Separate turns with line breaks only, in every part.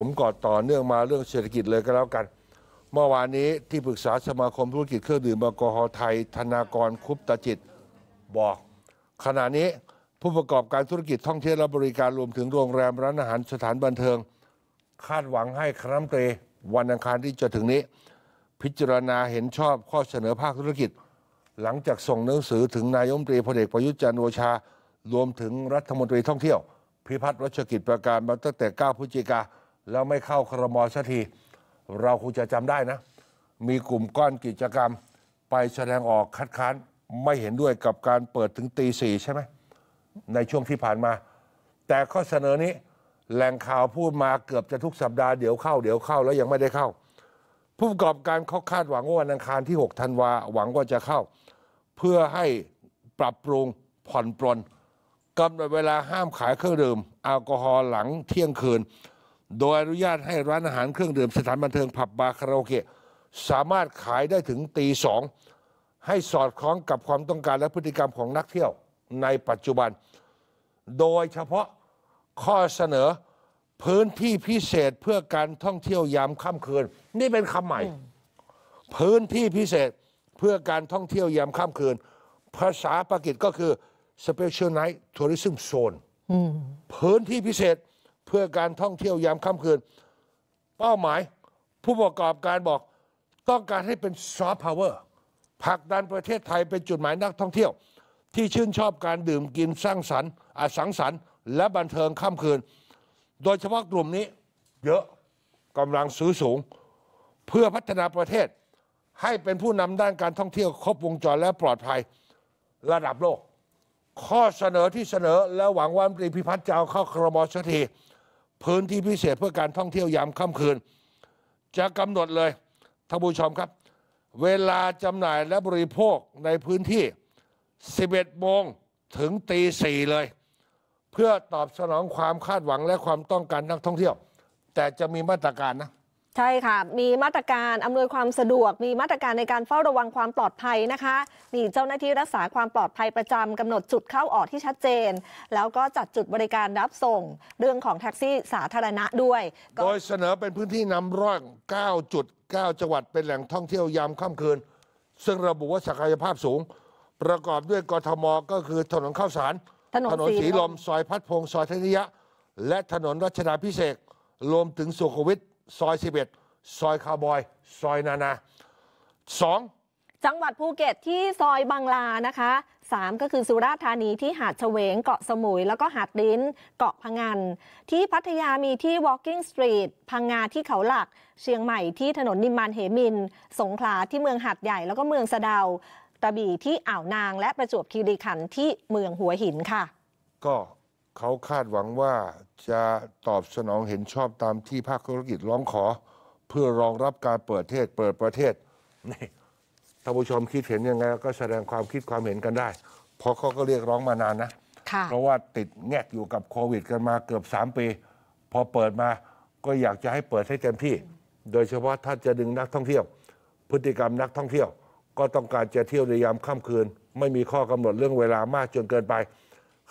ผมกอดต่อเนื่องมาเรื่องเศรษฐกิจเลยก็แล้วกัน เมื่อวานนี้ที่ปรึกษาสมาคมธุรกิจเครื่องดื่มแอลกอฮอล์ไทยธนากรคุปตจิตบอก ขณะนี้ผู้ประกอบการธุรกิจท่องเที่ยวและบริการรวมถึงโรงแรมร้านอาหาร สถานบันเทิง คาดหวังให้คณะมนตรีวันอังคารที่จะถึงนี้ พิจารณาเห็นชอบข้อเสนอภาคธุรกิจ หลังจากส่งหนังสือถึงนายมตรีพลเอกประยุทธ์จันทร์โอชา รวมถึงรัฐมนตรีท่องเที่ยว พิพัฒน์รัชกิจประการมาตั้งแต่9พฤศจิกาแล้วไม่เข้าครมอสักทีเราคงจะจำได้นะ มีกลุ่มก้อนกิจกรรมไปแสดงออกคัดค้านไม่เห็นด้วยกับการเปิดถึงตีสี่ใช่ไหมในช่วงที่ผ่านมา แต่ข้อเสนอนี้ แหล่งข่าวพูดมาเกือบจะทุกสัปดาห์เดี๋ยวเข้าเดี๋ยวเข้าแล้วยังไม่ได้เข้า ผู้ประกอบการเขาคาดหวังว่าวันอังคารที่6ธันวาหวังว่าจะเข้า เพื่อให้ปรับปรุงผ่อนปลนกำหนดเวลาห้ามขายเครื่องดื่มแอลกอฮอล์หลังเที่ยงคืนโดยอนุญาตให้ร้านอาหารเครื่องดื่มสถานบันเทิงผับบาร์คาราโอเกะสามารถขายได้ถึงตีสองให้สอดคล้องกับความต้องการและพฤติกรรมของนักเที่ยวในปัจจุบัน โดยเฉพาะข้อเสนอพื้นที่พิเศษเพื่อการท่องเที่ยวยามค่ำคืน นี่เป็นคำใหม่พื้นที่พิเศษเพื่อการท่องเที่ยวยามค่ำคืน ภาษาปากิก็คือ special night tourism zone พื้นที่พิเศษเพื่อการท่องเที่ยวยามค่ำคืน เป้าหมายผู้ประกอบการบอกต้องการให้เป็นซอฟต์พาวเวอร์ผลักดันประเทศไทยเป็นจุดหมายนักท่องเที่ยวที่ชื่นชอบการดื่มกินสร้างสรรค์อสังสรรค์ และบันเทิงค่ำคืน โดยเฉพาะกลุ่มนี้ เยอะกำลังซื้อสูง เพื่อพัฒนาประเทศให้เป็นผู้นำด้านการท่องเที่ยว ครบวงจรและปลอดภัย ระดับโลก ข้อเสนอที่เสนอและหวังว่าปรีพิพัฒน์จะเอาเข้าครมสถกทีพื้นที่พิเศษเพื่อการท่องเที่ยวยามค่ำคืน จะกำหนดเลย ท่านผู้ชมครับ เวลาจำหน่ายและบริโภคในพื้นที่ 11 โมงถึงตี 4 เลย เพื่อตอบสนองความคาดหวังและความต้องการนักท่องเที่ยว แต่จะมีมาตรการนะ
ใช่ค่ะ มีมาตรการ อำนวยความสะดวก มีมาตรการในการเฝ้าระวังความปลอดภัยนะคะมีเจ้าหน้าที่รักษาความปลอดภัยประจำกำหนดจุดเข้าออกที่ชัดเจน แล้วก็จัดจุดบริการรับส่งเรื่องของแท็กซี่สาธารณะด้วย โด
ยเสนอเป็นพื้นที่นำร่อง9จุด9จังหวัดเป็นแหล่งท่องเที่ยวยามค่ำคืน ซึ่งระบุว่าศักยภาพสูง ประกอบด้วยกทม ก็คือถนนข้าวสาร ถนนสีลมซอยพัดพงศ์ซอยธนิยะ และถนนรัชดาพิเศษ รวมถึงสุขวิทซอย 11 ซอยคาวบอย ซอยนานา สอง
จังหวัดภูเก็ตที่ซอยบางลานะคะ3ก็คือสุราษฎร์ธานีที่หาดเฉวง เกาะสมุย แล้วก็หาดลิ้น เกาะพังงานที่พัทยามีที่ Walking Street พังงาที่เขาหลัก เชียงใหม่ที่ถนนนิมมานเหมิน สงขลาที่เมืองหาดใหญ่ แล้วก็เมืองสะเดากระบี่ที่อ่าวนางและประจวบคีรีขันธ์ที่เมืองหัวหินค่ะ
ก็เขาคาดหวังว่าจะตอบสนองเห็นชอบตามที่ภาคธุรกิจร้องขอ เพื่อรองรับการเปิดเทศ เปิดประเทศนี่ท่านผู้ชมคิดเห็นยังไง ก็แสดงความคิดความเห็นกันได้เพราะเขาก็เรียกร้องมานานนะเพราะว่าติดแงกอยู่กับโควิด กันมาเกือบ 3 ปี พอเปิดมาก็อยากจะให้เปิดให้เต็มที่ โดยเฉพาะถ้าจะดึงนักท่องเที่ยว พฤติกรรมนักท่องเที่ยว ก็ต้องการจะเที่ยวในยามค่ำคืน ไม่มีข้อกำหนดเรื่องเวลามากจนเกินไป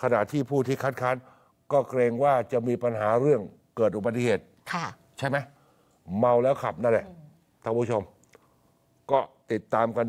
ขณะที่ผู้ที่คัดค้านก็เกรงว่าจะมีปัญหาเรื่องเกิดอุบัติเหตุ ค่ะ ใช่ไหม เมาแล้วขับนั่นแหละท่านผู้ชม ก็ติดตามกัน